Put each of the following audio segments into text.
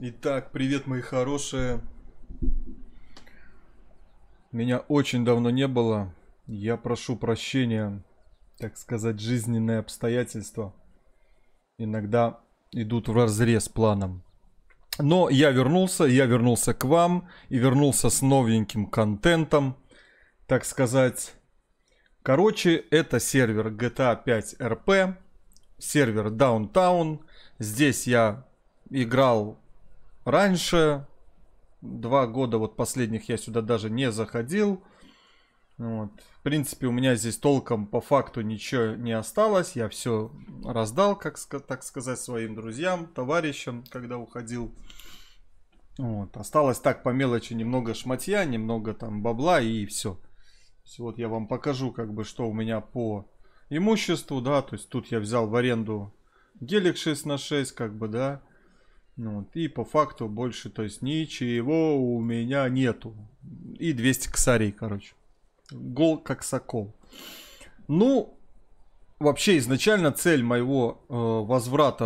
Итак, привет, мои хорошие. Меня очень давно не было. Я прошу прощения, так сказать, жизненные обстоятельства. Иногда идут в разрез планом. Но я вернулся, я вернулся к вам и вернулся с новеньким контентом, так сказать. Короче, это сервер GTA 5 RP, сервер Downtown. Здесь я играл раньше. Два года вот последних я сюда даже не заходил. Вот. В принципе, у меня здесь толком по факту ничего не осталось. Я все раздал, как, так сказать, своим друзьям, товарищам, когда уходил. Вот. Осталось так по мелочи немного шматья, немного там бабла и все. Вот я вам покажу, как бы, что у меня по имуществу, да, то есть тут я взял в аренду гелик 6 на 6, как бы, да, ну, вот, и по факту больше, то есть ничего у меня нету. И 200 косарей, короче. Гол как сокол. Ну, вообще изначально цель моего э, возврата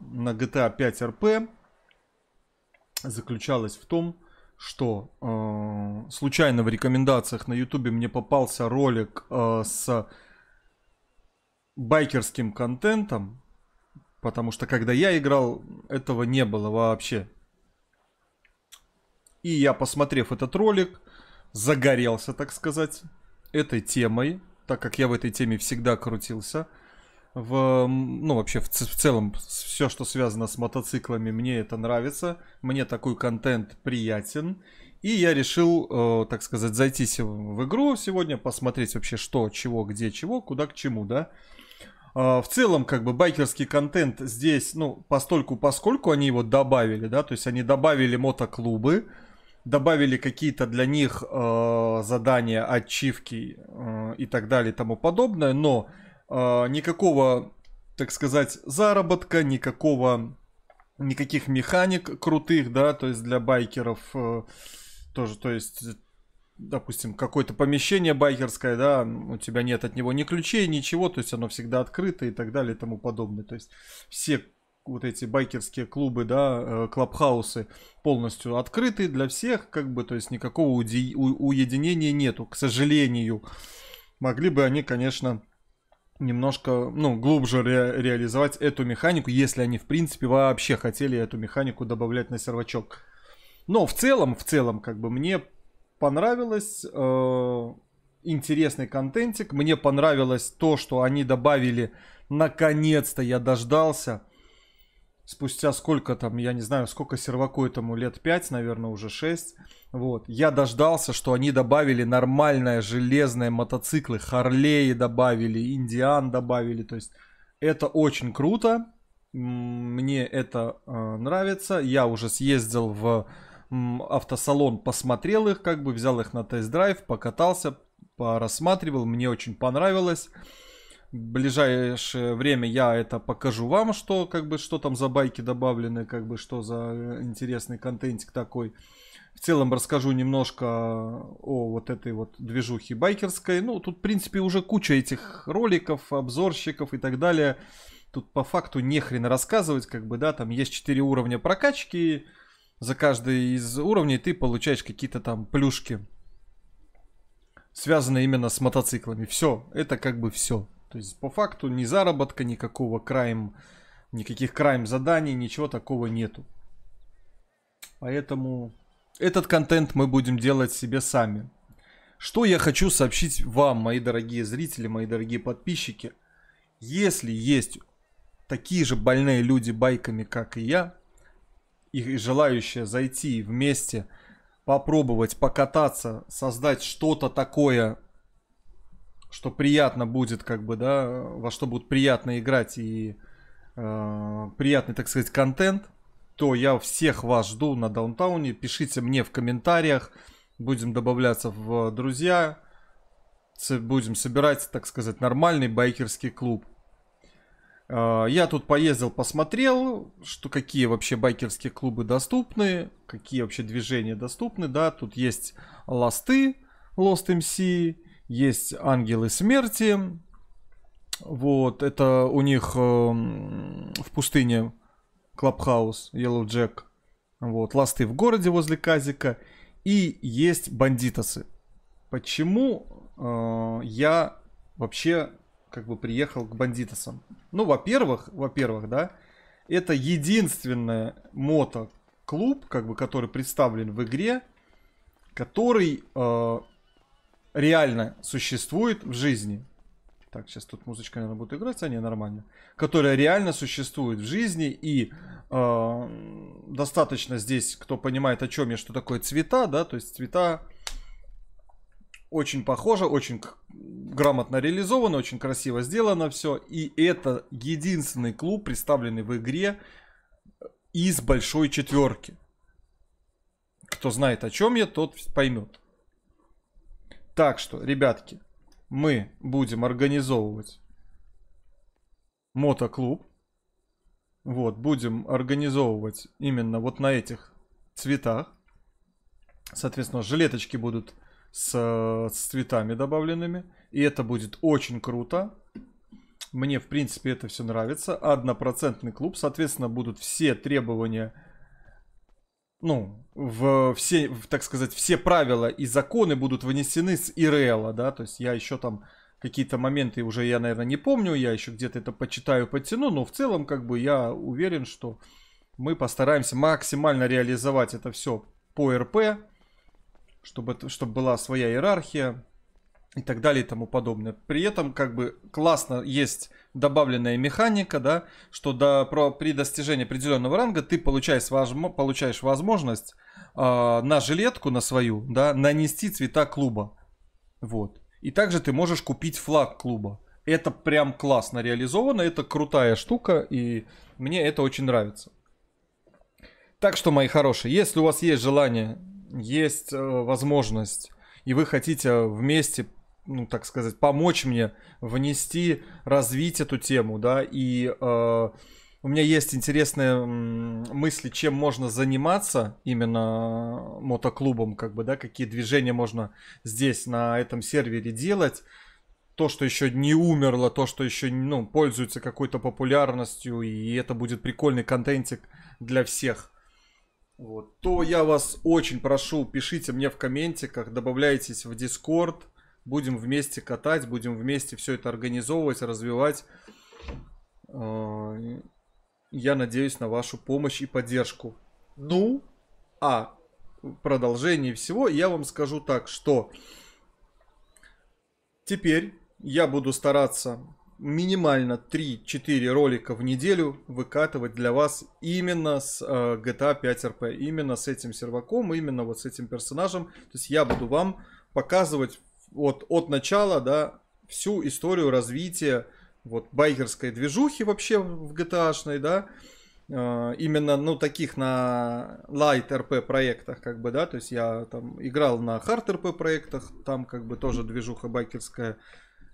на GTA 5 RP заключалась в том, что э, случайно в рекомендациях на YouTube мне попался ролик э, с байкерским контентом Потому что когда я играл, этого не было вообще. И я, посмотрев этот ролик, загорелся, так сказать, этой темой, так как я в этой теме всегда крутился. В, ну, вообще, в, в целом, все, что связано с мотоциклами, мне это нравится. Мне такой контент приятен. И я решил, э, так сказать, зайти в игру сегодня, посмотреть вообще что, чего, где, чего, куда, к чему, да. Э, а, в целом, как бы, байкерский контент здесь, ну, постольку, поскольку они его добавили, да, то есть они добавили мотоклубы, добавили какие-то для них э, задания, ачивки э, и так далее и тому подобное, но э, никакого, так сказать, заработка, никакого, никаких механик крутых, да, то есть для байкеров э, тоже, то есть допустим, какое-то помещение байкерское, да, у тебя нет от него ни ключей, ничего, то есть оно всегда открыто и так далее и тому подобное. То есть все вот эти байкерские клубы, да, э, клабхаусы полностью открыты для всех, как бы, то есть никакого уди- у- уединения нету, к сожалению. Могли бы они, конечно, немножко, ну, глубже ре- реализовать эту механику, если они, в принципе, вообще хотели эту механику добавлять на сервачок. Но в целом, в целом, как бы мне понравилось. Э, интересный контентик. Мне понравилось то, что они добавили. Наконец-то я дождался. Спустя сколько там, я не знаю, сколько серваку этому лет 5, наверное, уже 6. Вот. Я дождался, что они добавили нормальные железные мотоциклы. Харлеи добавили, Индиан добавили. То есть это очень круто. Мне это э, нравится. Я уже съездил в автосалон посмотрел их, как бы взял их на тест-драйв, покатался, порассматривал, мне очень понравилось. В ближайшее время я это покажу вам, что как бы что там за байки добавлены, как бы что за э, интересный контентик такой. В целом расскажу немножко о вот этой вот движухе байкерской. Ну, тут, в принципе, уже куча этих роликов, обзорщиков и так далее. Тут по факту не хрен рассказывать, как бы, да, там есть 4 уровня прокачки, за каждый из уровней ты получаешь какие-то там плюшки, связанные именно с мотоциклами. Все, это как бы все. То есть по факту ни заработка, никакого крайм, никаких крайм заданий, ничего такого нету. Поэтому этот контент мы будем делать себе сами. Что я хочу сообщить вам, мои дорогие зрители, мои дорогие подписчики. Если есть такие же больные люди байками, как и я, и желающие зайти вместе, попробовать покататься, создать что-то такое, что приятно будет, как бы, да, во что будет приятно играть и э, приятный, так сказать, контент, то я всех вас жду на Даунтауне. Пишите мне в комментариях, будем добавляться в друзья, будем собирать, так сказать, нормальный байкерский клуб. А, я тут поездил, посмотрел, что какие вообще байкерские клубы доступны, какие вообще движения доступны, да, тут есть ласты, Lost MC, есть Ангелы Смерти, вот, это у них э, в пустыне Клабхаус, Yellow Jack, вот, ласты в городе возле Казика, и есть бандитосы. Почему э, я вообще как бы приехал к бандитосам. Ну, во-первых, во-первых, да, это единственный мото-клуб, как бы, который представлен в игре, который э, реально существует в жизни. Так, сейчас тут музычка, наверное, будет играть, а не нормально. Которая реально существует в жизни и э, достаточно здесь, кто понимает, о чем я, что такое цвета, да, то есть цвета очень похоже, очень грамотно реализовано, очень красиво сделано все. И это единственный клуб, представленный в игре э, из большой четверки. Кто знает, о чем я, тот поймет. Так что, ребятки, мы будем организовывать мотоклуб. Вот, будем организовывать именно вот на этих цветах. Соответственно, жилеточки будут с, с цветами добавленными. И это будет очень круто. Мне, в принципе, это все нравится. Однопроцентный клуб. Соответственно, будут все требования, ну, в все, в, так сказать, все правила и законы будут вынесены с ИРЛа, да. То есть я еще там какие-то моменты уже я, наверное, не помню. Я еще где-то это почитаю, подтяну. Но в целом, как бы, я уверен, что мы постараемся максимально реализовать это все по РП чтобы, чтобы была своя иерархия и так далее и тому подобное. При этом как бы классно есть добавленная механика, да, что до, про, при достижении определенного ранга ты получаешь, возможно, получаешь возможность э, на жилетку, на свою, да, нанести цвета клуба. Вот. И также ты можешь купить флаг клуба. Это прям классно реализовано, это крутая штука, и мне это очень нравится. Так что, мои хорошие, если у вас есть желание есть э, возможность, и вы хотите вместе ну, так сказать, помочь мне внести, развить эту тему, да, и э, у меня есть интересные мысли, чем можно заниматься именно э, мотоклубом, как бы, да, какие движения можно здесь на этом сервере делать, то, что еще не умерло, то, что еще, ну, пользуется какой-то популярностью, и это будет прикольный контентик для всех – вот, то я вас очень прошу, пишите мне в комментиках, добавляйтесь в дискорд будем вместе катать, будем вместе все это организовывать, развивать. А, я надеюсь на вашу помощь и поддержку. Ну, а продолжении всего я вам скажу так, что теперь я буду стараться минимально 3-4 ролика в неделю выкатывать для вас именно с GTA 5 RP, именно с этим серваком, именно вот с этим персонажем. То есть я буду вам показывать вот от начала, да, всю историю развития вот байкерской движухи вообще в GTA-шной, да, э, именно, ну, таких на light RP проектах, как бы, да, то есть я там играл на hard RP проектах, там как бы тоже движуха байкерская,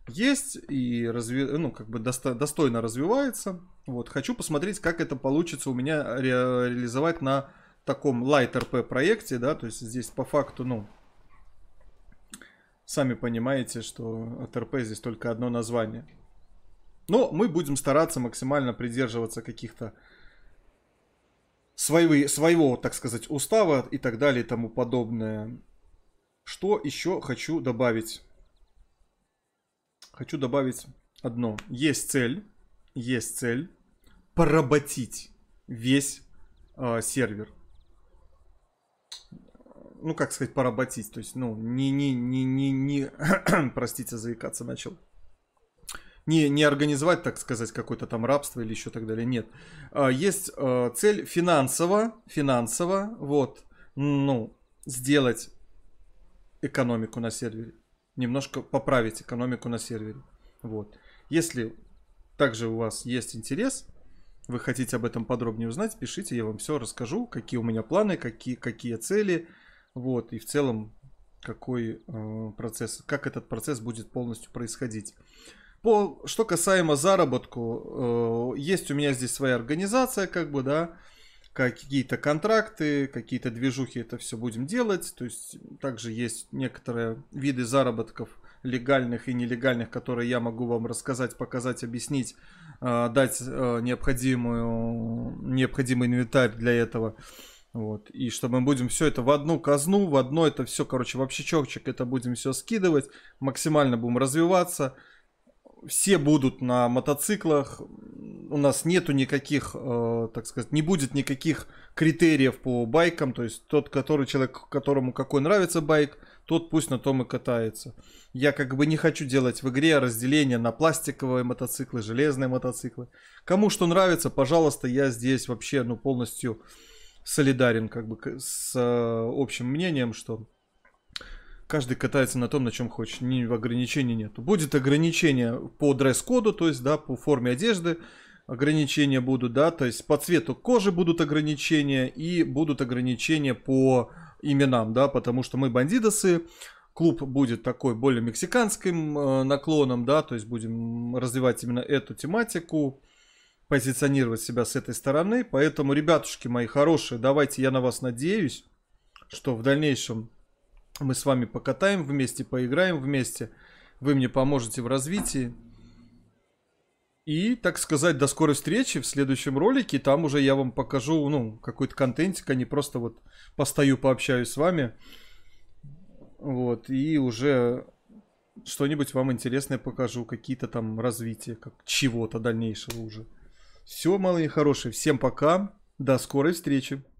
есть и разви... ну, как бы доста... достойно развивается. Вот, хочу посмотреть, как это получится у меня ре... реализовать на таком Light RP проекте, да, то есть здесь по факту, ну, сами понимаете, что от РП здесь только одно название. Но мы будем стараться максимально придерживаться каких-то своего, своего, так сказать, устава и так далее и тому подобное. Что еще хочу добавить? хочу добавить одно. Есть цель, есть цель поработить весь э, сервер. Ну, как сказать, поработить. То есть, ну, не, не, не, не, не, простите, заикаться начал. Не, не организовать, так сказать, какое-то там рабство или еще так далее. Нет. А, есть а, цель финансово, финансово, вот, ну, сделать экономику на сервере немножко поправить экономику на сервере. Вот. Если также у вас есть интерес, вы хотите об этом подробнее узнать, пишите, я вам все расскажу, какие у меня планы, какие, какие цели, вот, и в целом какой э, процесс, как этот процесс будет полностью происходить. По, что касаемо заработку, э, есть у меня здесь своя организация, как бы, да, э, какие-то контракты, какие-то движухи это все будем делать. То есть также есть некоторые виды заработков легальных и нелегальных, которые я могу вам рассказать, показать, объяснить, э, дать э, необходимую, необходимый инвентарь для этого. Вот. И что мы будем все это в одну казну, в одно это все, короче, вообще чокчик, это будем все скидывать, максимально будем развиваться все будут на мотоциклах, у нас нету никаких, э, так сказать, не будет никаких критериев по байкам, то есть тот, который человек, которому какой нравится байк, тот пусть на том и катается. Я как бы не хочу делать в игре разделение на пластиковые мотоциклы, железные мотоциклы. Кому что нравится, пожалуйста, я здесь вообще ну полностью солидарен как бы с э, общим мнением, что каждый катается на том, на чем хочет. Ни ограничений нет. Будет ограничение по дресс-коду, то есть, да, по форме одежды ограничения будут, да, то есть по цвету кожи будут ограничения и будут ограничения по именам, да, потому что мы бандидосы, клуб будет такой более мексиканским э, наклоном, да, то есть будем развивать именно эту тематику, позиционировать себя с этой стороны, поэтому, ребятушки мои хорошие, давайте я на вас надеюсь, что в дальнейшем мы с вами покатаем вместе, поиграем вместе. Вы мне поможете в развитии. И, так сказать, до скорой встречи в следующем ролике. Там уже я вам покажу, ну, какой-то контентик, а не просто вот постою, пообщаюсь с вами. Вот, и уже что-нибудь вам интересное покажу, какие-то там развития, как чего-то дальнейшего уже. Все, малые хорошие, всем пока, до скорой встречи.